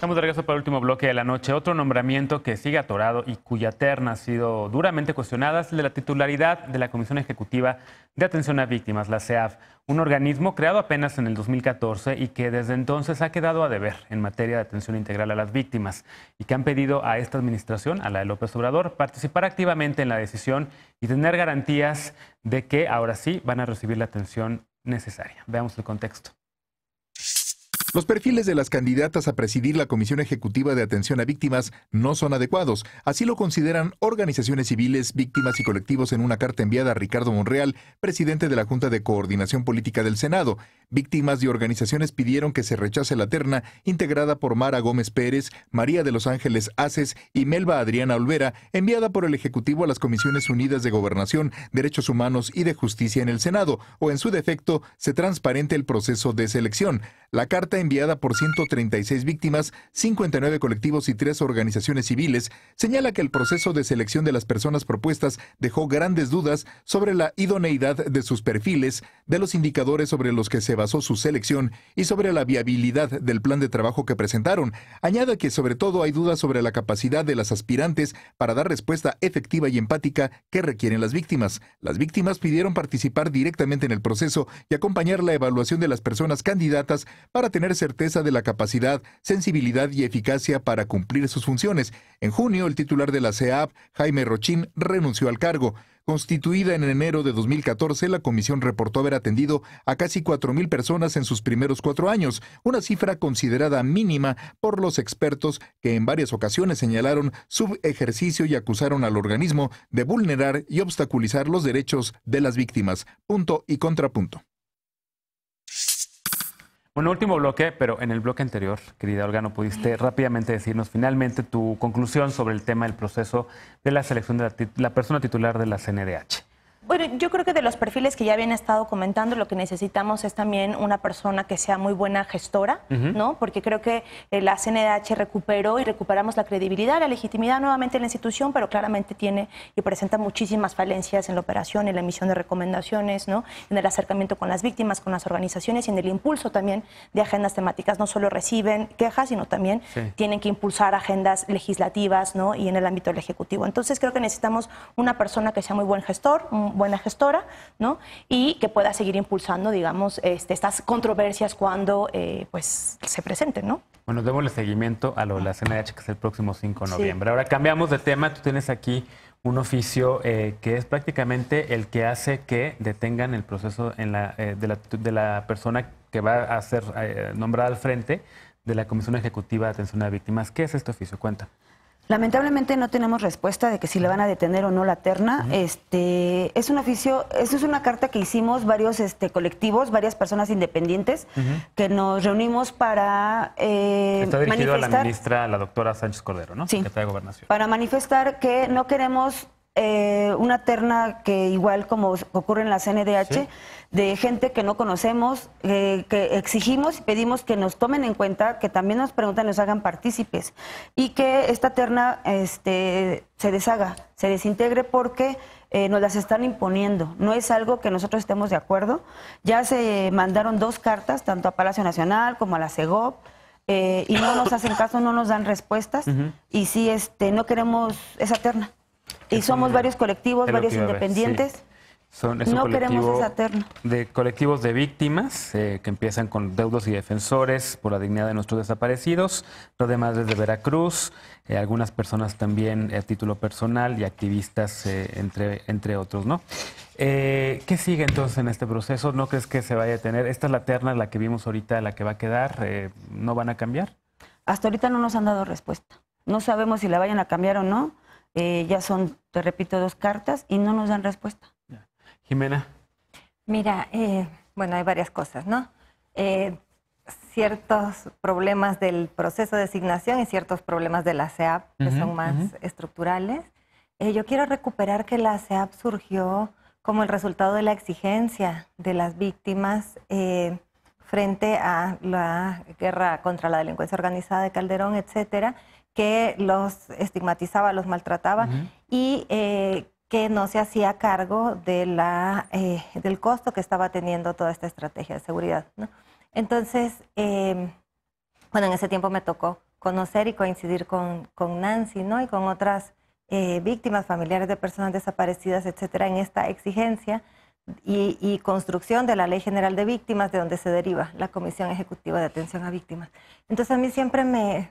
Estamos de regreso para el último bloque de la noche. Otro nombramiento que sigue atorado y cuya terna ha sido duramente cuestionada es el de la titularidad de la Comisión Ejecutiva de Atención a Víctimas, la CEAF, un organismo creado apenas en el 2014 y que desde entonces ha quedado a deber en materia de atención integral a las víctimas y que han pedido a esta administración, a la de López Obrador, participar activamente en la decisión y tener garantías de que ahora sí van a recibir la atención necesaria. Veamos el contexto. Los perfiles de las candidatas a presidir la Comisión Ejecutiva de Atención a Víctimas no son adecuados, así lo consideran organizaciones civiles, víctimas y colectivos en una carta enviada a Ricardo Monreal, presidente de la Junta de Coordinación Política del Senado. Víctimas y organizaciones pidieron que se rechace la terna integrada por Mara Gómez Pérez, María de los Ángeles Aces y Melba Adriana Olvera, enviada por el Ejecutivo a las Comisiones Unidas de Gobernación, Derechos Humanos y de Justicia en el Senado, o en su defecto, se transparente el proceso de selección. La carta enviada por 136 víctimas, 59 colectivos y 3 organizaciones civiles, señala que el proceso de selección de las personas propuestas dejó grandes dudas sobre la idoneidad de sus perfiles, de los indicadores sobre los que se basó su selección y sobre la viabilidad del plan de trabajo que presentaron. Añada que sobre todo hay dudas sobre la capacidad de las aspirantes para dar respuesta efectiva y empática que requieren las víctimas. Las víctimas pidieron participar directamente en el proceso y acompañar la evaluación de las personas candidatas para tener certeza de la capacidad, sensibilidad y eficacia para cumplir sus funciones. En junio, el titular de la CEAP, Jaime Rochín, renunció al cargo. Constituida en enero de 2014, la comisión reportó haber atendido a casi 4.000 personas en sus primeros cuatro años, una cifra considerada mínima por los expertos que en varias ocasiones señalaron su ejercicio y acusaron al organismo de vulnerar y obstaculizar los derechos de las víctimas. Punto y contrapunto. Un último bloque, pero en el bloque anterior, querida Olga, no pudiste rápidamente decirnos finalmente tu conclusión sobre el tema del proceso de la selección de la, la persona titular de la CNDH. Bueno, yo creo que de los perfiles que ya habían estado comentando, lo que necesitamos es también una persona que sea muy buena gestora, ¿no? Porque creo que eh, la CNDH recuperó y recuperamos la credibilidad, la legitimidad nuevamente en la institución, pero claramente tiene y presenta muchísimas falencias en la operación, en la emisión de recomendaciones, ¿no? En el acercamiento con las víctimas, con las organizaciones y en el impulso también de agendas temáticas. No solo reciben quejas, sino también tienen que impulsar agendas legislativas, ¿no? Y en el ámbito del Ejecutivo. Entonces creo que necesitamos una persona que sea muy buen gestor, buena gestora, ¿no? Y que pueda seguir impulsando, digamos, este, estas controversias cuando eh, pues, se presenten, ¿no? Bueno, démosle seguimiento a lo de la CNDH, que es el próximo 5 de noviembre. Ahora cambiamos de tema, tú tienes aquí un oficio eh, que es prácticamente el que hace que detengan el proceso eh, de, la, de, la, persona que va a ser eh, nombrada al frente de la Comisión Ejecutiva de Atención a Víctimas. ¿Qué es este oficio? Cuenta. Lamentablemente no tenemos respuesta de que si le van a detener o no la terna. Este es un oficio, eso es una carta que hicimos varios este, colectivos, varias personas independientes que nos reunimos para eh, Está dirigido a la ministra, la doctora Sánchez Cordero, ¿no? Sí. Gobernación. Para manifestar que no queremos eh, una terna que igual como ocurre en la CNDH, de gente que no conocemos, eh, que exigimos y pedimos que nos tomen en cuenta, que también nos preguntan, nos hagan partícipes y que esta terna este, se deshaga, se desintegre porque eh, nos las están imponiendo. No es algo que nosotros estemos de acuerdo. Ya se mandaron dos cartas, tanto a Palacio Nacional como a la CEGOP. y no nos hacen caso, no nos dan respuestas y sí, este, no queremos esa terna. Y somos varios colectivos, varios independientes. no queremos esa De colectivos de víctimas eh, que empiezan con deudos y defensores por la dignidad de nuestros desaparecidos, los de desde Veracruz, eh, algunas personas también eh, a título personal y activistas, entre, entre otros, ¿no? ¿Qué sigue entonces en este proceso? ¿No crees que se vaya a tener? Esta es la terna, la que vimos ahorita, la que va a quedar. ¿No van a cambiar? Hasta ahorita no nos han dado respuesta. No sabemos si la vayan a cambiar o no. Eh, ya son, te repito, dos cartas y no nos dan respuesta. Jimena. Mira, eh, bueno, hay varias cosas, ¿no? Eh, ciertos problemas del proceso de asignación y ciertos problemas de la CEAP, que son más estructurales. yo quiero recuperar que la CEAP surgió como el resultado de la exigencia de las víctimas frente a la guerra contra la delincuencia organizada de Calderón, etcétera, que los estigmatizaba, los maltrataba y eh, que no se hacía cargo de la, eh, del costo que estaba teniendo toda esta estrategia de seguridad. Entonces, em, bueno, en ese tiempo me tocó conocer y coincidir con, Nancy ¿no? y con otras eh, víctimas familiares de personas desaparecidas, etcétera, en esta exigencia y, construcción de la Ley General de Víctimas, de donde se deriva la Comisión Ejecutiva de Atención a Víctimas. Entonces, a mí siempre me,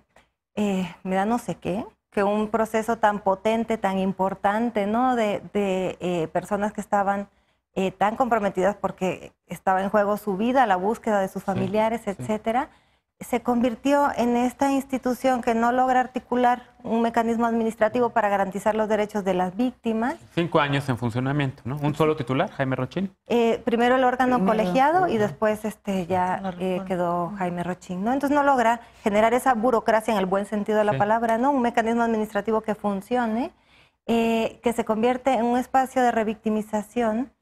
eh, me da no sé qué, que un proceso tan potente, tan importante, ¿no? De, eh, personas que estaban eh, tan comprometidas porque estaba en juego su vida, la búsqueda de sus familiares, etcétera se convirtió en esta institución que no logra articular un mecanismo administrativo para garantizar los derechos de las víctimas. Cinco años en funcionamiento, ¿no? Un solo titular, Jaime Rochín. Eh, primero el órgano colegiado y después este ya eh, quedó Jaime Rochín, ¿no? Entonces no logra generar esa burocracia en el buen sentido de la palabra, ¿no? Un mecanismo administrativo que funcione, eh, que se convierte en un espacio de revictimización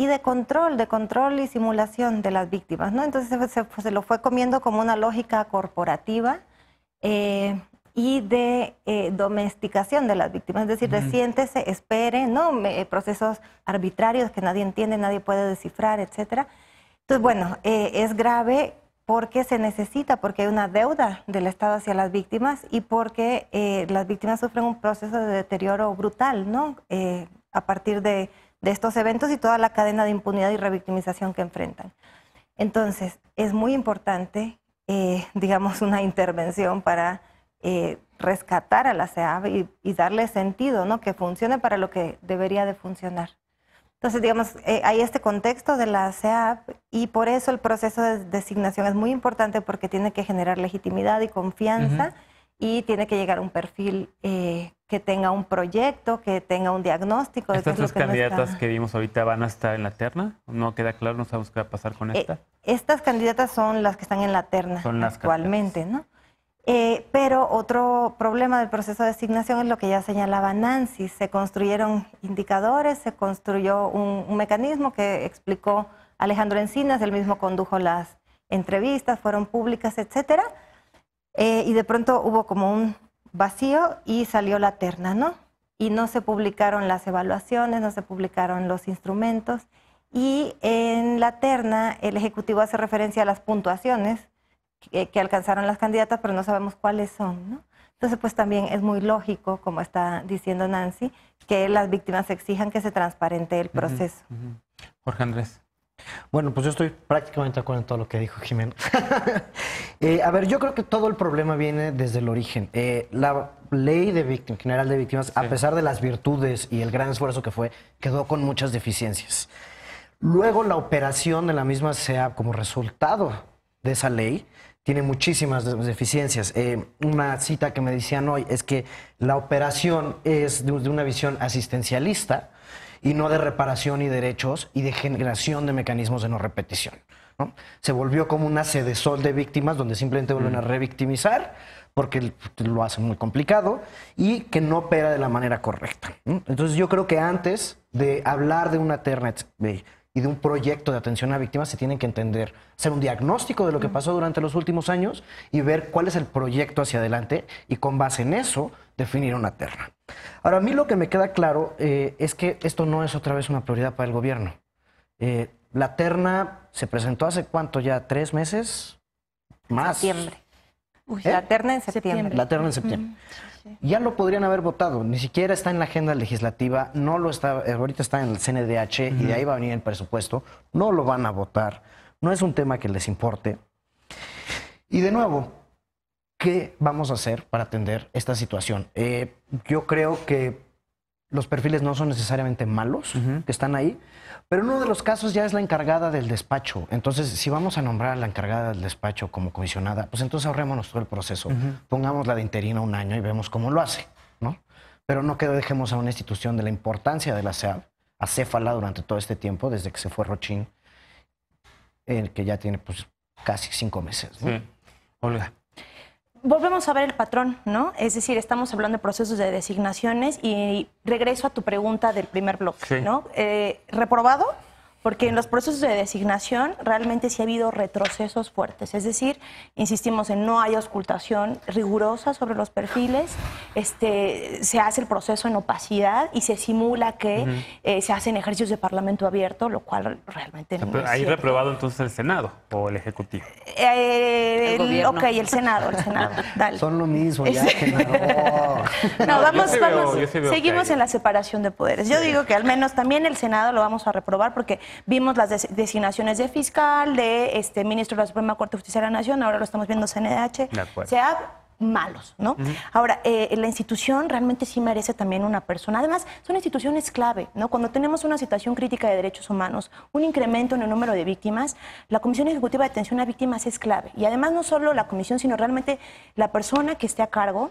y de control, de control y simulación de las víctimas. ¿no? Entonces se, pues, lo fue comiendo como una lógica corporativa eh, y de eh, domesticación de las víctimas. Es decir, uh espere, ¿no? procesos arbitrarios que nadie entiende, nadie puede descifrar, etcétera. Entonces, bueno, eh, es grave porque se necesita, porque hay una deuda del Estado hacia las víctimas y porque las víctimas sufren un proceso de deterioro brutal, ¿no? a partir de de estos eventos y toda la cadena de impunidad y revictimización que enfrentan. Entonces, es muy importante, eh, digamos, una intervención para eh, rescatar a la CEAB y, darle sentido, ¿no? Que funcione para lo que debería de funcionar. Entonces, digamos, eh, hay este contexto de la CEAB y por eso el proceso de designación es muy importante porque tiene que generar legitimidad y confianza y tiene que llegar un perfil eh, que tenga un proyecto, que tenga un diagnóstico. ¿Estas dos candidatas que vimos ahorita van a estar en la terna? ¿No queda claro? ¿No sabemos qué va a pasar con eh, esta? estas candidatas son las que están en la terna actualmente, ¿no? Eh, pero otro problema del proceso de designación es lo que ya señalaba Nancy. Se construyeron indicadores, se construyó un, mecanismo que explicó Alejandro Encinas, él mismo condujo las entrevistas, fueron públicas, etcétera eh, y de pronto hubo como un vacío y salió la terna, ¿no? Y no se publicaron las evaluaciones, no se publicaron los instrumentos. Y en la terna el Ejecutivo hace referencia a las puntuaciones que, alcanzaron las candidatas, pero no sabemos cuáles son, ¿no? Entonces, pues también es muy lógico, como está diciendo Nancy, que las víctimas exijan que se transparente el proceso. Jorge Andrés. Bueno, pues yo estoy prácticamente de acuerdo en todo lo que dijo Jimena. Eh, a ver, yo creo que todo el problema viene desde el origen. Eh, la ley de general de víctimas, a pesar de las virtudes y el gran esfuerzo que fue, quedó con muchas deficiencias. Luego la operación de la misma sea como resultado de esa ley, tiene muchísimas deficiencias. Eh, una cita que me decían hoy es que la operación es de una visión asistencialista y no de reparación y derechos y de generación de mecanismos de no repetición. Se volvió como una sede sol de víctimas donde simplemente vuelven a mm. revictimizar porque pues, lo hacen muy complicado y que no opera de la manera correcta. Entonces yo creo que antes de hablar de una ternet y de un proyecto de atención a víctimas se tienen que entender, hacer un diagnóstico de lo que pasó durante los últimos años y ver cuál es el proyecto hacia adelante y con base en eso definir una terna. Ahora, a mí lo que me queda claro eh, es que esto no es otra vez una prioridad para el gobierno. Eh, la terna se presentó hace cuánto ya, tres meses más. Septiembre. Uy, ¿Eh? La terna en septiembre. La terna en septiembre ya lo podrían haber votado, ni siquiera está en la agenda legislativa, no lo está, eh, ahorita está en el CNDH y de ahí va a venir el presupuesto, no lo van a votar, no es un tema que les importe. Y de nuevo, ¿qué vamos a hacer para atender esta situación? Eh, yo creo que los perfiles no son necesariamente malos, que están ahí, pero uno de los casos ya es la encargada del despacho. Entonces, si vamos a nombrar a la encargada del despacho como comisionada, pues entonces ahorrémonos todo el proceso. Pongamos la de interina un año y vemos cómo lo hace, ¿no? Pero no que dejemos a una institución de la importancia de la a acéfala durante todo este tiempo, desde que se fue Rochín, el que ya tiene pues casi cinco meses. Olga volvemos a ver el patrón, ¿no? Es decir, estamos hablando de procesos de designaciones y regreso a tu pregunta del primer bloque, ¿no? Eh, ¿Reprobado? porque en los procesos de designación realmente sí ha habido retrocesos fuertes. Es decir, insistimos en no hay ocultación rigurosa sobre los perfiles, este, se hace el proceso en opacidad y se simula que eh, se hacen ejercicios de parlamento abierto, lo cual realmente no. es reprobado entonces el Senado o el Ejecutivo. Eh, el el, ok, el Senado, el Senado. Ah. Son lo mismo, ya. no. no, vamos, vamos. seguimos en la separación de poderes. Yo digo que al menos también el Senado lo vamos a reprobar porque Vimos las designaciones de fiscal, de este ministro de la Suprema Corte de Justicia de la Nación, ahora lo estamos viendo CNDH, sean malos, ¿no? Ahora, eh, la institución realmente sí merece también una persona. Además, son instituciones clave, ¿no? Cuando tenemos una situación crítica de derechos humanos, un incremento en el número de víctimas, la Comisión Ejecutiva de Atención a Víctimas es clave. Y además, no solo la comisión, sino realmente la persona que esté a cargo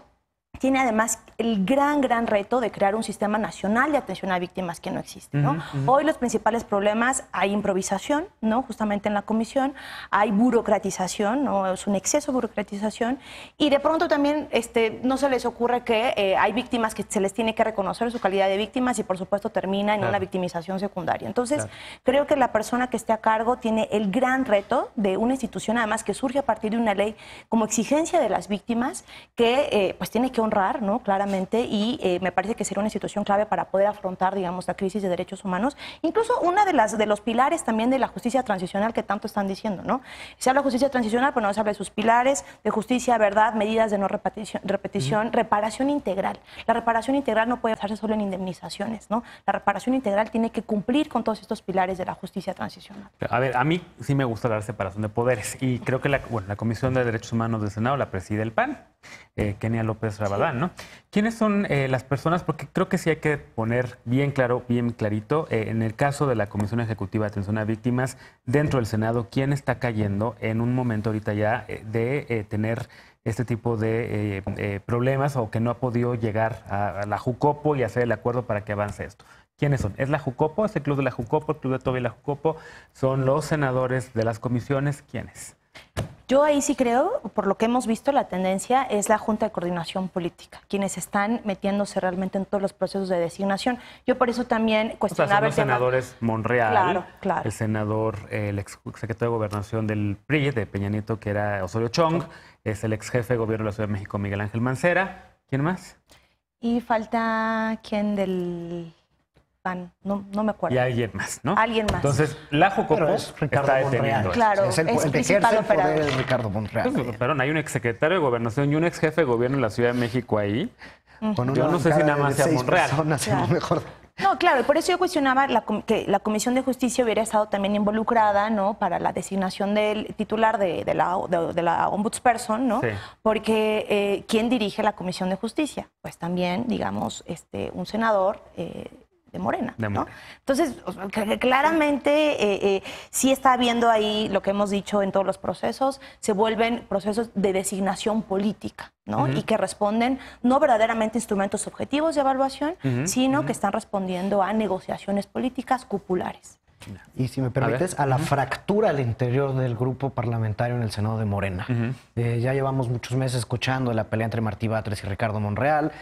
tiene además el gran, gran reto de crear un sistema nacional de atención a víctimas que no existe. ¿no? Hoy los principales problemas hay improvisación, ¿no? justamente en la comisión, hay burocratización, ¿no? es un exceso de burocratización, y de pronto también este, no se les ocurre que eh, hay víctimas que se les tiene que reconocer su calidad de víctimas y por supuesto termina en una victimización secundaria. Entonces, creo que la persona que esté a cargo tiene el gran reto de una institución, además que surge a partir de una ley como exigencia de las víctimas que eh, pues tiene que honrar, ¿no? Claramente y eh, me parece que sería una situación clave para poder afrontar, digamos, la crisis de derechos humanos. Incluso una de las de los pilares también de la justicia transicional que tanto están diciendo, ¿no? Se habla de justicia transicional, pero pues no se habla de sus pilares, de justicia, verdad, medidas de no repetición, repetición reparación integral. La reparación integral no puede basarse solo en indemnizaciones, ¿no? La reparación integral tiene que cumplir con todos estos pilares de la justicia transicional. A ver, a mí sí me gusta la separación de poderes y creo que la, bueno, la Comisión de Derechos Humanos del Senado la preside el PAN, eh, Kenia López Rabadán, ¿no? ¿Quiénes son eh, las personas? Porque creo que sí hay que poner bien claro, bien clarito, eh, en el caso de la Comisión Ejecutiva de Atención a Víctimas, dentro del Senado, quién está cayendo en un momento ahorita ya eh, de tener este tipo de problemas o que no ha podido llegar a, la Jucopo y hacer el acuerdo para que avance esto. ¿Quiénes son? Es la Jucopo, es el Club de la Jucopo, el Club de Toby la Jucopo, son los senadores de las comisiones, ¿quiénes? Yo ahí sí creo, por lo que hemos visto, la tendencia es la Junta de Coordinación Política, quienes están metiéndose realmente en todos los procesos de designación. Yo por eso también cuestionaba... los senadores Monreal, claro, claro. el senador, el ex de Gobernación del PRI, de Peña Nieto, que era Osorio Chong, es el exjefe de gobierno de la Ciudad de México, Miguel Ángel Mancera. ¿Quién más? Y falta quién del no, no, me acuerdo. Y alguien más, ¿no? Alguien más. Entonces, la Jocopo está deteniendo. Claro, es el, es Ricardo Monreal. Pues, perdón, hay un exsecretario de Gobernación y un exjefe de gobierno en la Ciudad de México ahí. yo no sé si nada más sea Monreal. claro. Mejor. No, claro, por eso yo cuestionaba que la Comisión de Justicia hubiera estado también involucrada, ¿no? Para la designación del titular de, la, de, ombudsperson, ¿no? Porque eh, ¿quién dirige la Comisión de Justicia? Pues también, digamos, este, un senador. Eh, de Morena. Entonces, claramente eh, eh, sí está habiendo ahí lo que hemos dicho en todos los procesos, se vuelven procesos de designación política, ¿no? Y que responden no verdaderamente instrumentos objetivos de evaluación, sino que están respondiendo a negociaciones políticas cupulares. Y si me permites, a, la fractura al interior del grupo parlamentario en el Senado de Morena. Eh, ya llevamos muchos meses escuchando la pelea entre Martí Batres y Ricardo Monreal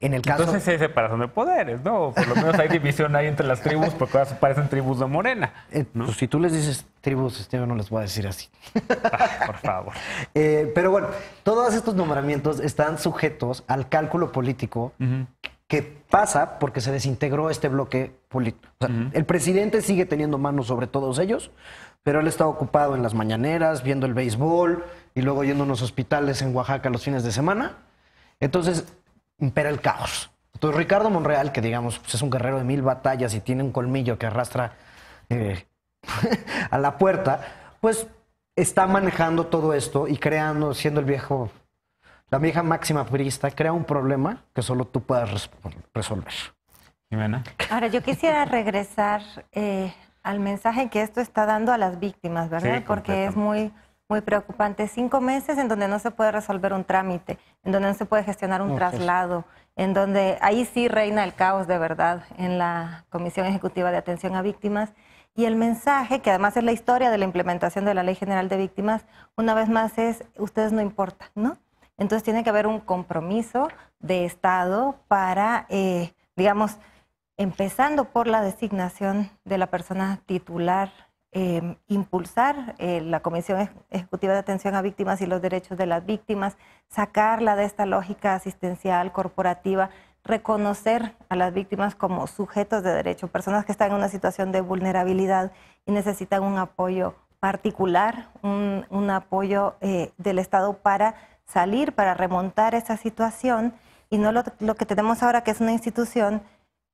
el Entonces hay separación de poderes, ¿no? Por lo menos hay división ahí entre las tribus porque todas parecen tribus de morena. Eh, pues, si tú les dices tribus, Esteban, no les voy a decir así. Ah, por favor. Eh, pero bueno, todos estos nombramientos están sujetos al cálculo político que pasa porque se desintegró este bloque político. El presidente sigue teniendo manos sobre todos ellos, pero él está ocupado en las mañaneras, viendo el béisbol y luego yendo a unos hospitales en Oaxaca los fines de semana. Entonces, impera el caos. Entonces, Ricardo Monreal, que digamos pues, es un guerrero de mil batallas y tiene un colmillo que arrastra eh, a la puerta, pues está manejando todo esto y creando, siendo el viejo, la vieja máxima purista, crea un problema que solo tú puedas resolver. Ahora, yo quisiera regresar eh, al mensaje que esto está dando a las víctimas, ¿verdad? Porque es muy muy preocupante. Cinco meses en donde no se puede resolver un trámite, en donde no se puede gestionar un traslado, en donde ahí sí reina el caos de verdad en la Comisión Ejecutiva de Atención a Víctimas. Y el mensaje, que además es la historia de la implementación de la Ley General de Víctimas, una vez más es, ustedes no importan, ¿no? Entonces tiene que haber un compromiso de Estado para, eh, digamos, empezando por la designación de la persona titular Em, impulsar eh, la Comisión Ejecutiva de Atención a Víctimas y los Derechos de las Víctimas, sacarla de esta lógica asistencial corporativa, reconocer a las víctimas como sujetos de derecho, personas que están en una situación de vulnerabilidad y necesitan un apoyo particular, un, apoyo eh, del Estado para salir, para remontar esa situación. Y no lo, lo que tenemos ahora, que es una institución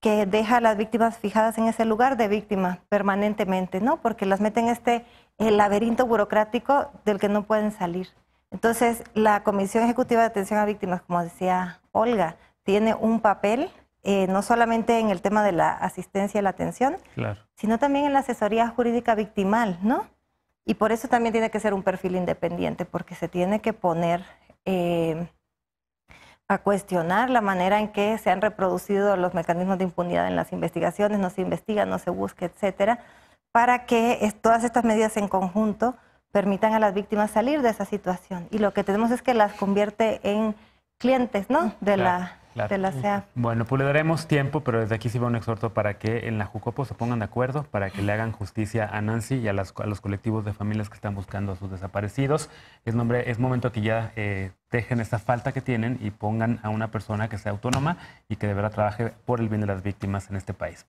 que deja a las víctimas fijadas en ese lugar de víctima permanentemente, ¿no? Porque las meten en este el eh, laberinto burocrático del que no pueden salir. Entonces, la Comisión Ejecutiva de Atención a Víctimas, como decía Olga, tiene un papel eh, no solamente en el tema de la asistencia y la atención, sino también en la asesoría jurídica victimal, ¿no? Y por eso también tiene que ser un perfil independiente, porque se tiene que poner eh, a cuestionar la manera en que se han reproducido los mecanismos de impunidad en las investigaciones, no se investiga, no se busca, etcétera, para que todas estas medidas en conjunto permitan a las víctimas salir de esa situación. Y lo que tenemos es que las convierte en clientes ¿no? Mm, de, la, de la Bueno, pues le daremos tiempo, pero desde aquí sí va un exhorto para que en la Jucopo se pongan de acuerdo, para que le hagan justicia a Nancy y a, los colectivos de familias que están buscando a sus desaparecidos. Es, nombre, es momento que ya eh, dejen esa falta que tienen y pongan a una persona que sea autónoma y que de verdad trabaje por el bien de las víctimas en este país.